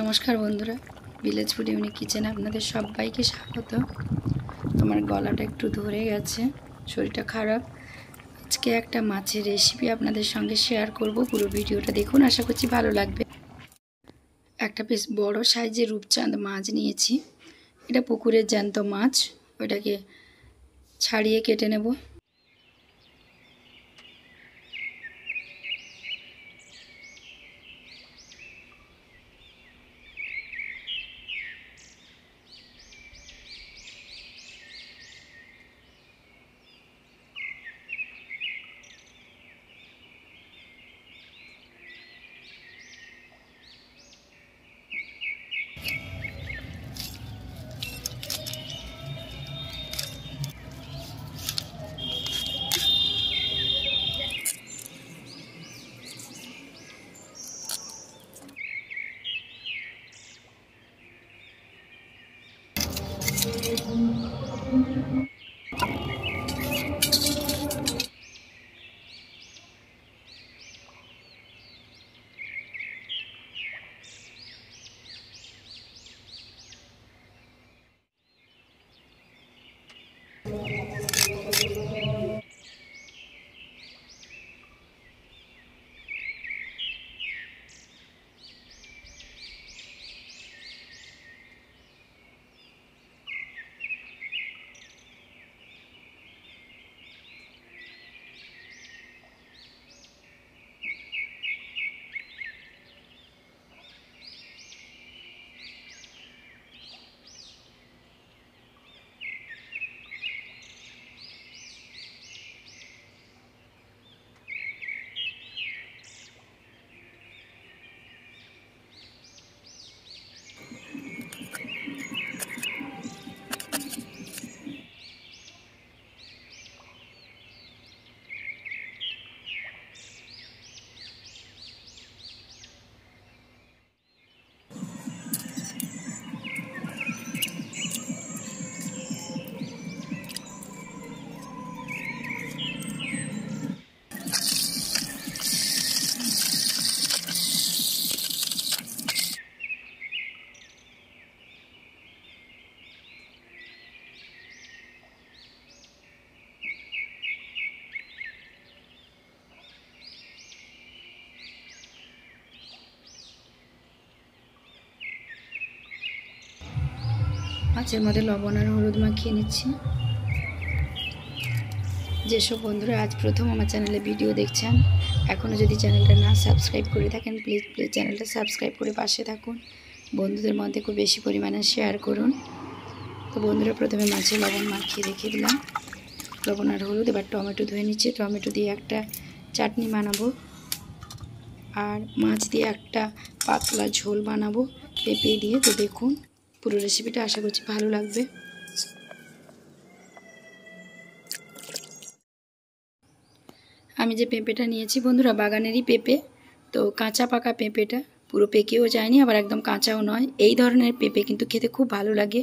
নমস্কার বন্ধুরা ফুড ইউনি কিচেন আপনাদের সবাইকে স্বাগত আমার গলাটা একটু ধরে গেছে শরীরটা খারাপ আজকে একটা মাছের রেসিপি আপনাদের সঙ্গে শেয়ার করব পুরো ভিডিওটা দেখুন আশা করছি ভালো লাগবে একটা বেশ বড়ো সাইজের রূপচাঁদ মাছ নিয়েছি এটা পুকুরের জ্যান্ত মাছ ওটাকে ছাড়িয়ে কেটে নেবো মাছের মধ্যে লবণ আর হলুদ মাখিয়ে নিচ্ছি যেসব বন্ধুরা আজ প্রথম আমার চ্যানেলে ভিডিও দেখছেন এখনও যদি চ্যানেলটা না সাবস্ক্রাইব করে থাকেন প্লিজ প্লিজ চ্যানেলটা সাবস্ক্রাইব করে পাশে থাকুন বন্ধুদের মধ্যে খুব বেশি পরিমাণে শেয়ার করুন তো বন্ধুরা প্রথমে মাছের লবণ মাখিয়ে রেখে দিলাম লবণ আর হলুদ এবার টমেটো ধুয়ে নিচ্ছি টমেটো দিয়ে একটা চাটনি বানাবো আর মাছ দিয়ে একটা পাতলা ঝোল বানাবো পেঁপে দিয়ে তো দেখুন পুরো রেসিপিটা আশা করছি ভালো লাগবে আমি যে পেঁপেটা নিয়েছি বন্ধুরা বাগানেরই পেঁপে তো কাঁচা পাকা পেঁপেটা পুরো পেকেও যায়নি আবার একদম কাঁচাও নয় এই ধরনের পেঁপে কিন্তু খেতে খুব ভালো লাগে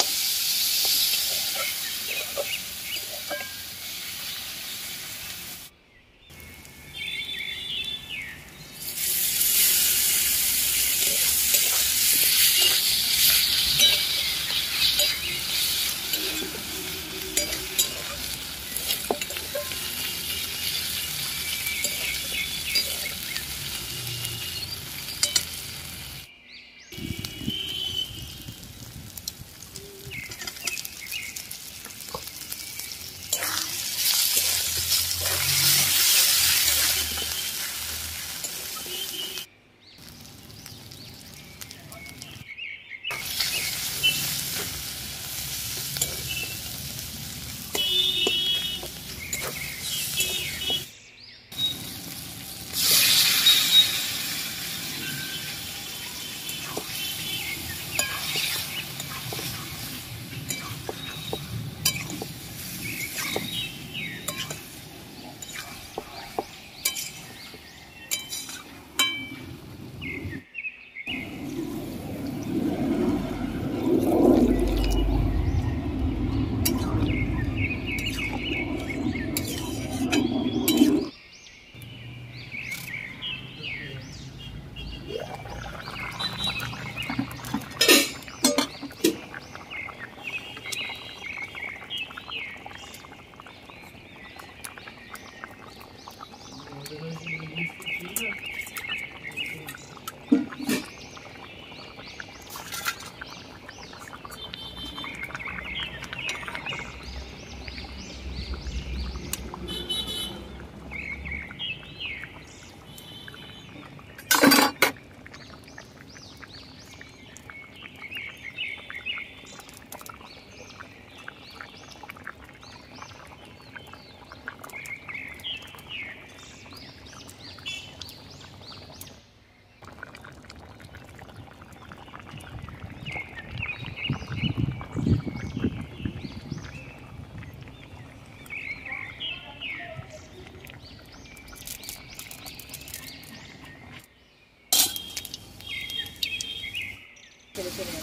Gracias.